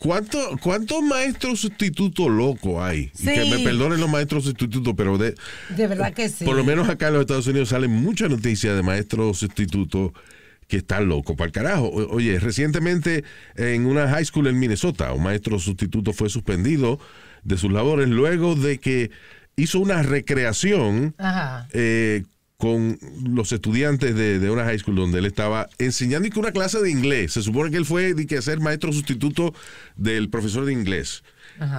¿Cuántos maestros sustitutos locos hay? Que me perdonen los maestros sustitutos, pero de, de verdad que sí. Por lo menos acá en los Estados Unidos salen mucha noticia de maestros sustitutos que están locos para el carajo. oye, recientemente en una high school en Minnesota, un maestro sustituto fue suspendido de sus labores luego de que hizo una recreación Ajá. Eh, con los estudiantes de, una high school donde él estaba enseñando y una clase de inglés. Se supone que él fue de que ser maestro sustituto del profesor de inglés.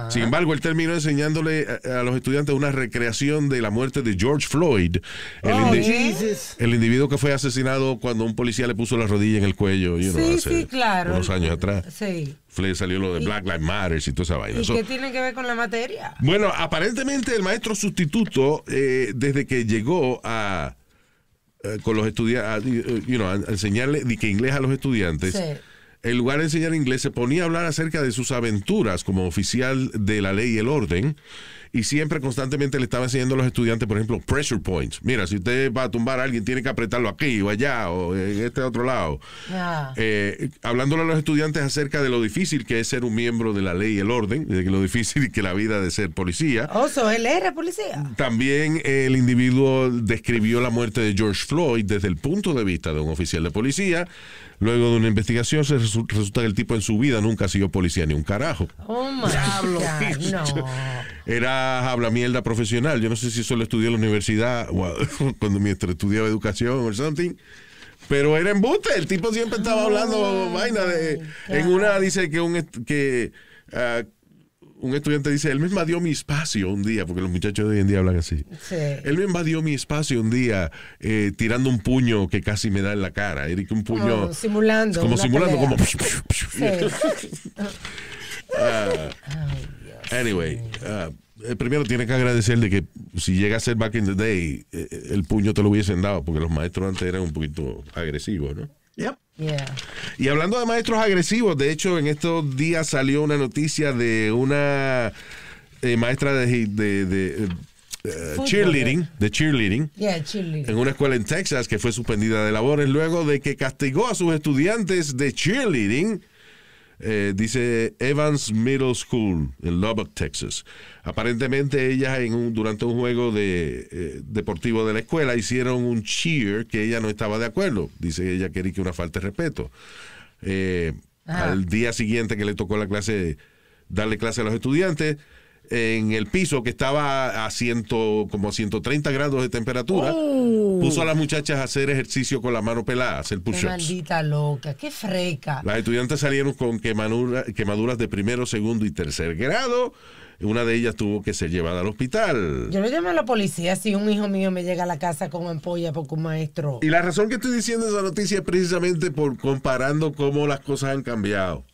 Sin embargo, él terminó enseñándole a, los estudiantes una recreación de la muerte de George Floyd, oh, el, individuo que fue asesinado cuando un policía le puso la rodilla en el cuello you unos años atrás. Sí. salió lo de Black Lives Matter y toda esa vaina. ¿Y qué tiene que ver con la materia? Bueno, aparentemente el maestro sustituto, eh, desde que llegó a, eh, con los estudiantes, enseñarle que inglés a los estudiantes en lugar de enseñar inglés, se ponía a hablar acerca de sus aventuras como oficial de la ley y el orden y siempre constantemente le estaba enseñando a los estudiantes, por ejemplo, pressure points. Mira, si usted va a tumbar a alguien, tiene que apretarlo aquí o allá o en este otro lado. Eh, hablándole a los estudiantes acerca de lo difícil que es ser un miembro de la ley y el orden, de lo difícil que la vida de ser policía. Oso, oh, él era policía. También el individuo describió la muerte de George Floyd desde el punto de vista de un oficial de policía. Luego de una investigación resulta que el tipo en su vida nunca ha sido policía ni un carajo. Oh no era habla mierda profesional. Yo no sé si eso lo estudié en la universidad cuando mientras estudiaba educación o something. Pero era embute el tipo siempre estaba ah, hablando vaina de... En una dice que un, que, ah, un estudiante dice, él mismo dio mi espacio un día, porque los muchachos de hoy en día hablan así. Él me invadió mi espacio un día eh, tirando un puño que casi me da en la cara. Eric, un puño... Oh, simulando. Como simulando, como... Ah. Anyway, uh, eh, primero tiene que agradecer de que si llega a ser back in the day, eh, eh, el puño te lo hubiesen dado, porque los maestros antes eran un poquito agresivos, ¿no? Y hablando de maestros agresivos, de hecho, en estos días salió una noticia de una maestra de, de cheerleading, de cheerleading, en una escuela en Texas que fue suspendida de labores luego de que castigó a sus estudiantes de cheerleading eh, dice Evans Middle School en Lubbock, Texas. Aparentemente ellas en un, durante un juego de, eh, deportivo de la escuela hicieron un cheer que ella no estaba de acuerdo. Dice ella que que una falta de respeto. Eh, al día siguiente que le tocó la clase, darle clase a los estudiantes, en el piso que estaba a ciento, como 130 grados de temperatura, oh. puso a las muchachas a hacer ejercicio con la mano pelada, el push-ups. Maldita loca, qué freca. Las estudiantes salieron con quemaduras de primero, segundo y tercer grado. Una de ellas tuvo que ser llevada al hospital. Yo le llamo a la policía si un hijo mío me llega a la casa con ampolla porque un maestro. Y la razón que estoy diciendo esa noticia es precisamente por comparando cómo las cosas han cambiado.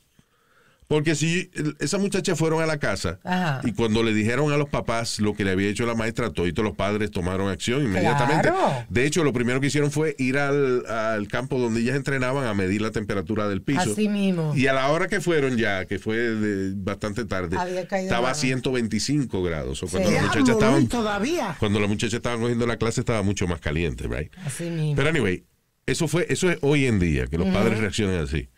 Porque si esas muchachas fueron a la casa y cuando le dijeron a los papás lo que le había hecho la maestra, todos los padres tomaron acción inmediatamente. De hecho, lo primero que hicieron fue ir al, campo donde ellas entrenaban a medir la temperatura del piso. Así mismo. Y a la hora que fueron ya, que fue bastante tarde, estaba a 125 grados. cuando, las muchachas estaban, todavía. cuando cogiendo la clase estaba mucho más caliente, Así mismo. Pero anyway, eso, fue, eso es hoy en día, que los padres reaccionen así.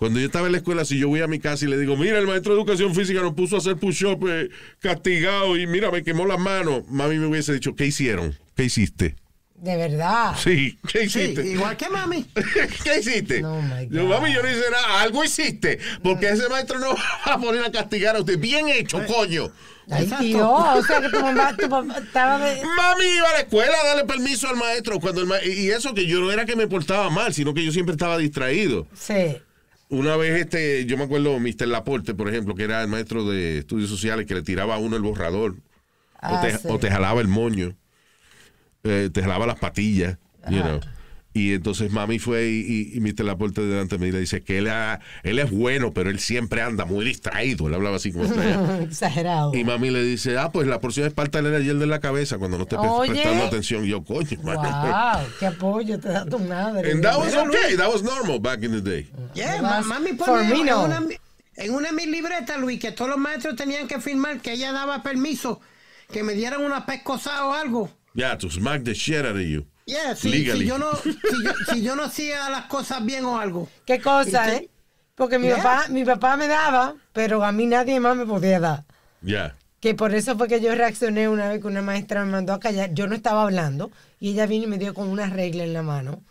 Cuando yo estaba en la escuela, si yo voy a mi casa y le digo, mira, el maestro de educación física nos puso a hacer push-up eh, castigado y mira, me quemó las manos, mami me hubiese dicho, ¿qué hicieron? ¿Qué hiciste? De verdad. Sí, ¿qué hiciste? igual que mami. ¿Qué hiciste? No, mami, yo no hice nada. Algo hiciste. Porque ese maestro no va a poner a castigar a usted. Bien hecho, eh. coño. Ay, Dios, o sea que tu estaba Mami iba a la escuela a darle permiso al maestro. cuando Y eso que yo no era que me portaba mal, sino que yo siempre estaba distraído. Sí una vez este, yo me acuerdo Mr. Laporte, por ejemplo, que era el maestro de estudios sociales que le tiraba a uno el borrador o, ah, te, o, te, jalaba el moño, eh, te jalaba las patillas, you know. Y entonces mami fue y, y, y delante de mí le dice que ah, él, es bueno, pero él siempre anda muy distraído. Él hablaba así como Exagerado. Y mami le dice, ah, pues la porción es parte del ayer de la cabeza cuando no te está prestando atención. Yo, coño, wow, qué apoyo te da tu madre. And that was okay, that was normal back in the day. Yeah, mami por mí en, una, en una de mis libretas, Luis, que todos los maestros tenían que firmar que ella daba permiso que me dieran una pescosa o algo. Yeah, to smack the shit out of you. si, yo no, si, no, hacía las cosas bien o algo. ¿Qué cosa, eh? Porque mi, papá, mi papá me daba, pero a mí nadie más me podía dar. Ya. Que por eso fue que yo reaccioné una vez que una maestra me mandó a callar. Yo no estaba hablando y ella vino y me dio con una regla en la mano.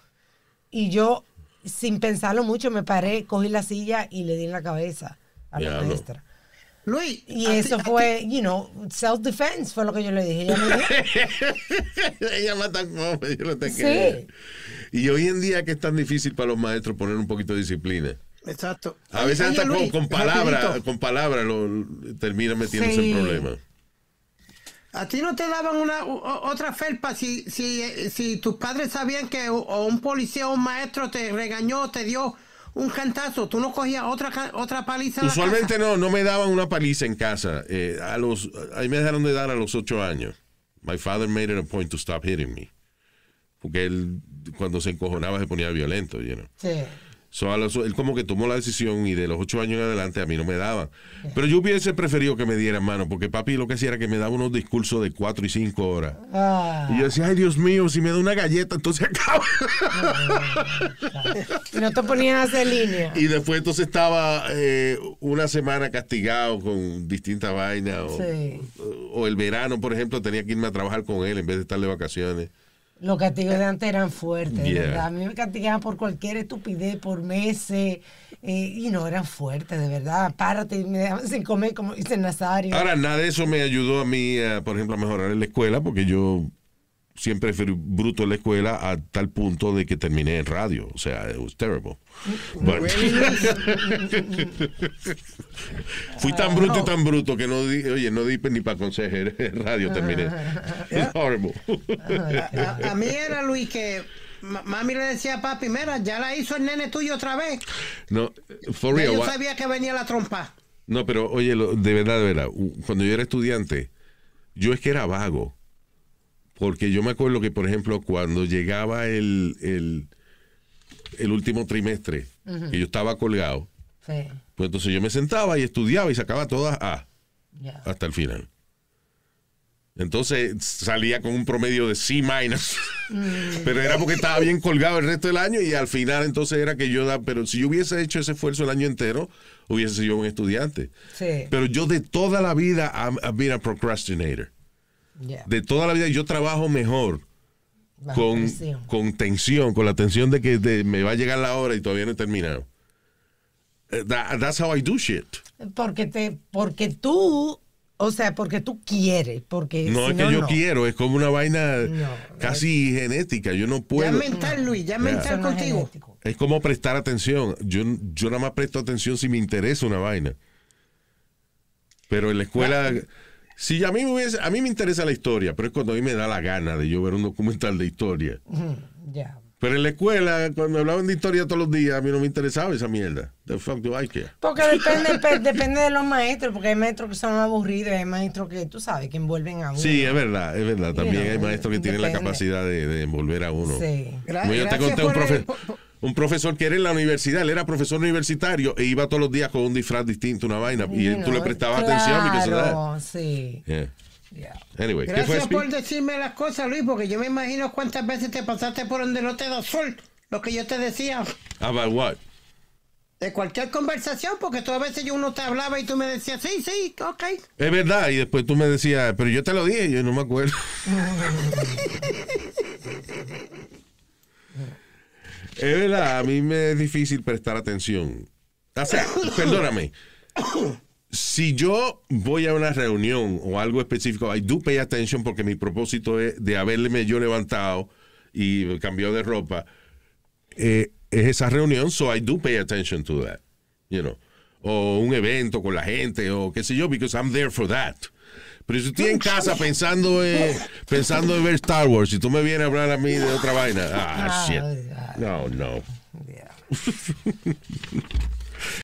Y yo, sin pensarlo mucho, me paré, cogí la silla y le di en la cabeza a la maestra. Y eso fue, you know, self-defense fue lo que yo le dije. Ella me dijo. Ella yo no te Sí. Y hoy en día que es tan difícil para los maestros poner un poquito de disciplina. Exacto. A veces hasta con, palabras, con palabras lo termina metiéndose en problemas. ¿A ti no te daban una otra felpa si, si, si tus padres sabían que o un policía o un maestro te regañó, te dio un cantazo, tú no cogías otra, otra paliza. Usualmente no, no me daban una paliza en casa. Eh, a los, me dejaron de dar a los ocho años. My father made it a point to stop hitting me. Porque él, cuando se encojonaba, se ponía violento, you know? Sí él como que tomó la decisión y de los ocho años en adelante a mí no me daban. Pero yo hubiese preferido que me dieran mano, porque papi lo que hacía era que me daba unos discursos de cuatro y cinco horas. Ah. Y yo decía, ay Dios mío, si me da una galleta, entonces acaba. no te ponían a hacer línea. Y después entonces estaba eh, una semana castigado con distintas vainas. o el verano, por ejemplo, tenía que irme a trabajar con él en vez de estar de vacaciones. Los castigos de antes eran fuertes, de verdad. A mí me castigaban por cualquier estupidez, por meses, eh, y no, eran fuertes, de verdad. Párate me dejaban sin comer, como dice Nazario. Ahora, nada de eso me ayudó a mí, por ejemplo, a mejorar en la escuela, porque yo siempre fui bruto en la escuela a tal punto de que terminé en radio. O sea, it was terrible. fui tan bruto y tan bruto que no di, oye, no di ni para En radio terminé. Es horrible. a, mí era Luis que mami le decía a papi, mira, ya la hizo el nene tuyo otra vez. No, Yo sabía que venía la trompa. No, pero oye, de verdad, de verdad, cuando yo era estudiante, yo es que era vago. Porque yo me acuerdo que, por ejemplo, cuando llegaba el, último trimestre, que yo estaba colgado, pues entonces yo me sentaba y estudiaba y sacaba todas A hasta el final. Entonces salía con un promedio de C minus. Mm. pero era porque estaba bien colgado el resto del año y al final entonces era que yo da, pero si yo hubiese hecho ese esfuerzo el año entero, hubiese sido un estudiante. Pero yo de toda la vida, he sido un procrastinator de toda la vida yo trabajo mejor con tensión. con tensión. con la tensión de que me va a llegar la hora y todavía no he terminado. Eh, that's how I do shit. Porque, te, porque tú, o sea, porque tú quieres, porque... No, es que yo quiero, es como una vaina casi eh, genética, yo no puedo... Ya mental, Luis, ya mental contigo. Es, como prestar atención, yo, yo nada más presto atención si me interesa una vaina. Pero en la escuela... Si a mí me a mí me interesa la historia, pero es cuando a mí me da la gana de yo ver un documental de historia. Pero en la escuela, cuando me hablaban de historia todos los días, a mí no me interesaba esa mierda. The fuck do I care? Porque depende, de los maestros, porque hay maestros que son aburridos, hay maestros que, tú sabes, que envuelven a uno. Sí, es verdad, es verdad. También hay maestros que tienen la capacidad de, envolver a uno. Sí. Gracias, Como yo te conté un profesor un profesor que era en la universidad, él era profesor universitario e iba todos los días con un disfraz distinto, una vaina, y tú le prestabas claro, atención. sí. Yeah. Anyway, Gracias por decirme las cosas, Luis, porque yo me imagino cuántas veces te pasaste por donde no te da sol, lo que yo te decía. About what? De cualquier conversación, porque todas veces yo uno te hablaba y tú me decías, sí, sí, ok. Es verdad, y después tú me decías, pero yo te lo dije, yo no me acuerdo. Es verdad, a mí me es difícil prestar atención. O sea, perdóname. Si yo voy a una reunión o algo específico, I do pay attention porque mi propósito es de haberme yo levantado y cambiado de ropa. Eh, es esa reunión, so I do pay attention to that. You know. O un evento con la gente o qué sé yo, because I'm there for that. Pero si estoy en casa pensando, eh, pensando en ver Star Wars y tú me vienes a hablar a mí de otra vaina. Ah, shit. No, no.